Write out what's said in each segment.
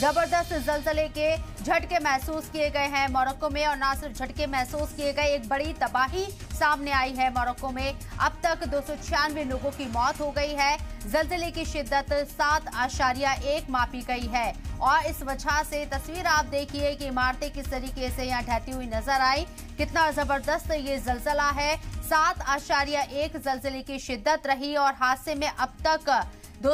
जबरदस्त जलजले के झटके महसूस किए गए हैं मोरक्को में और न सिर्फ झटके महसूस किए गए एक बड़ी तबाही सामने आई है मोरक्को में अब तक दो लोगों की मौत हो गई है जलजले की शिद्दत सात आशारिया एक मापी गई है और इस वजह से तस्वीर आप देखिए कि इमारतें किस तरीके से यहाँ ढहती हुई नजर आई कितना जबरदस्त ये जलजला है सात आशारिया एक जलजले की शिद्दत रही और हादसे में अब तक दो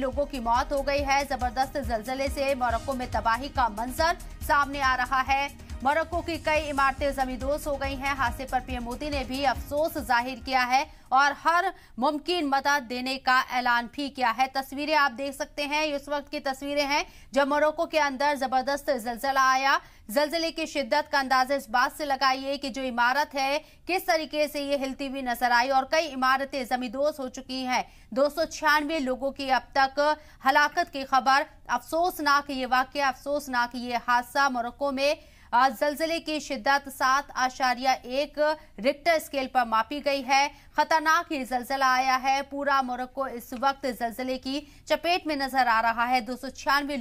लोगों की मौत हो गई है जबरदस्त जलजले से मोरक्को में तबाही का मंजर सामने आ रहा है मोरक्को की कई इमारतें जमींदोज हो गई हैं हादसे पर पीएम मोदी ने भी अफसोस जाहिर किया है और हर मुमकिन मदद देने का ऐलान भी किया है तस्वीरें आप देख सकते हैं इस वक्त की तस्वीरें हैं जब मोरक्को के अंदर जबरदस्त जलजला आया जलजले की शिद्दत का अंदाजा इस बात से लगाइए कि जो इमारत है किस तरीके से ये हिलती हुई नजर आई और कई इमारतें जमींदोज हो चुकी हैं दो लोगों की अब तक हलाकत की खबर अफसोसनाक ये वाक्य अफसोसनाक ये हादसा मोरक्को में जलजिले की शिद्दत सात आशारिया एक रिक्टर स्केल पर मापी गई है खतरनाक ये जलजिला आया है पूरा मोरक्को इस वक्त जलजिले की चपेट में नजर आ रहा है दो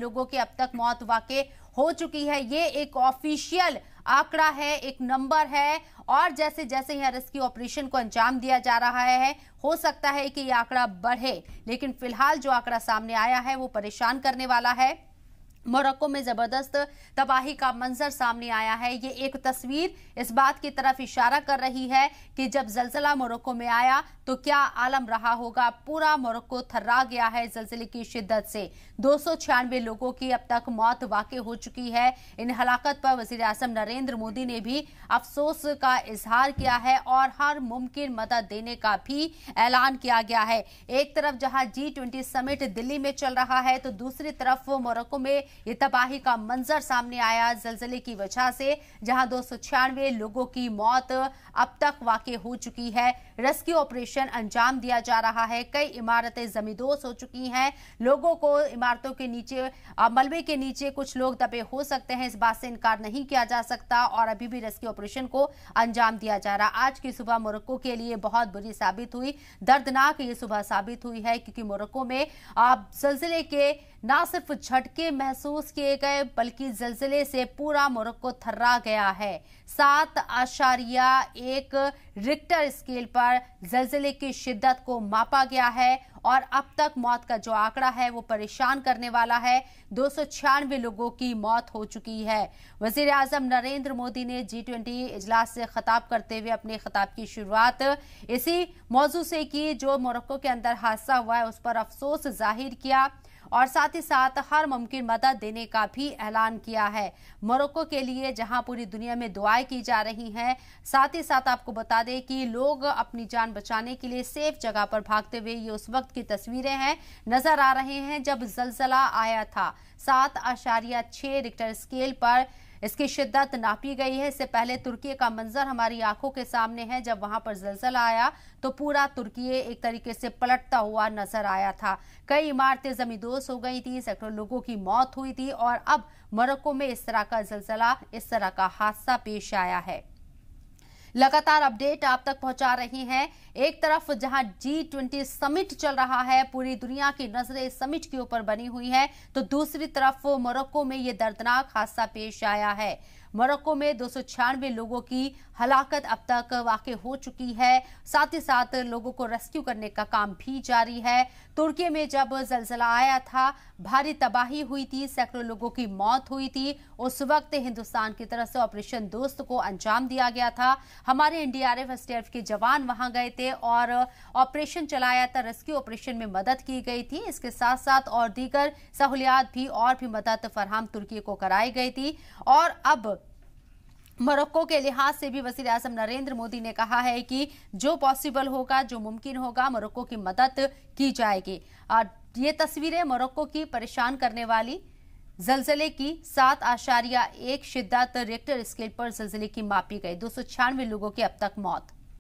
लोगों की अब तक मौत वाकई हो चुकी है ये एक ऑफिशियल आंकड़ा है एक नंबर है और जैसे जैसे यहाँ रेस्क्यू ऑपरेशन को अंजाम दिया जा रहा है हो सकता है कि ये आंकड़ा बढ़े लेकिन फिलहाल जो आंकड़ा सामने आया है वो परेशान करने वाला है मोरक्को में ज़बरदस्त तबाही का मंजर सामने आया है ये एक तस्वीर इस बात की तरफ इशारा कर रही है कि जब जलजिला मोरक्को में आया तो क्या आलम रहा होगा पूरा मोरक्को थर्रा गया है जलजिले की शिद्दत से दो लोगों की अब तक मौत वाक़ हो चुकी है इन हलाकत पर वजीर अजम नरेंद्र मोदी ने भी अफसोस का इजहार किया है और हर मुमकिन मदद देने का भी ऐलान किया गया है एक तरफ जहां जी ट्वेंटी समिट दिल्ली में चल रहा है तो दूसरी तरफ मोरक्को में ये तबाही का मंजर सामने आया जलजले की वजह से जहां दो लोगों की मौत अब तक वाक हो चुकी है रेस्क्यू ऑपरेशन अंजाम दिया जा रहा है कई इमारतें जमींदोज हो चुकी हैं लोगों को इमारतों के नीचे मलबे के नीचे कुछ लोग दबे हो सकते हैं इस बात से इनकार नहीं किया जा सकता और अभी भी रेस्क्यू ऑपरेशन को अंजाम दिया जा रहा आज की सुबह मोरक्को के लिए बहुत बुरी साबित हुई दर्दनाक ये सुबह साबित हुई है क्योंकि मोरक्को में आप जलजिले के न सिर्फ झटके महसूस किए गए बल्कि जलजिले से पूरा मोरक्को थर्रा गया है सात आशारिया एक रिक्टर स्केल पर जलजिले की शिद्दत को मापा गया है और अब तक मौत का जो आंकड़ा है वो परेशान करने वाला है दो लोगों की मौत हो चुकी है वजीर आजम नरेंद्र मोदी ने जी ट्वेंटी इजलास से खताब करते हुए अपने खताब की शुरुआत इसी मौजू से की जो मोरक्को के अंदर हादसा हुआ है उस पर अफसोस जाहिर किया और साथ ही साथ हर मुमकिन मदद देने का भी ऐलान किया है मोरक्को के लिए जहां पूरी दुनिया में दुआएं की जा रही हैं साथ ही साथ आपको बता दें कि लोग अपनी जान बचाने के लिए सेफ जगह पर भागते हुए ये उस वक्त की तस्वीरें हैं नजर आ रहे हैं जब जलजला आया था सात आशारिया छह रिक्टर स्केल पर इसकी शिद्दत नापी गई है इससे पहले तुर्की का मंजर हमारी आंखों के सामने है जब वहां पर जलजला आया तो पूरा तुर्की एक तरीके से पलटता हुआ नजर आया था कई इमारतें जमींदोज हो गई थी सैकड़ों लोगों की मौत हुई थी और अब मोरक्को में इस तरह का जलजला इस तरह का हादसा पेश आया है लगातार अपडेट आप तक पहुंचा रही हैं एक तरफ जहां जी ट्वेंटी समिट चल रहा है पूरी दुनिया की नजरें समिट के ऊपर बनी हुई है तो दूसरी तरफ मोरक्को में ये दर्दनाक हादसा पेश आया है मोरक्को में दो लोगों की हलाकत अब तक वाक़ हो चुकी है साथ ही साथ लोगों को रेस्क्यू करने का काम भी जारी है तुर्की में जब जलजला आया था भारी तबाही हुई थी सैकड़ों लोगों की मौत हुई थी उस वक्त हिंदुस्तान की तरफ से ऑपरेशन दोस्त को अंजाम दिया गया था हमारे एनडीआरएफ एसटीएफ के जवान वहां गए थे और ऑपरेशन चलाया था रेस्क्यू ऑपरेशन में मदद की गई थी इसके साथ साथ और दीगर सहूलियात भी और भी मदद फरहम तुर्की को कराई गई थी और अब मोरक्को के लिहाज से भी वजीर अजम नरेंद्र मोदी ने कहा है कि जो पॉसिबल होगा जो मुमकिन होगा मोरक्को की मदद की जाएगी और ये तस्वीरें मोरक्को की परेशान करने वाली जलजिले की सात आशारिया एक शिद्दत रेक्टर स्केल पर जलजिले की मापी गई दो लोगों की अब तक मौत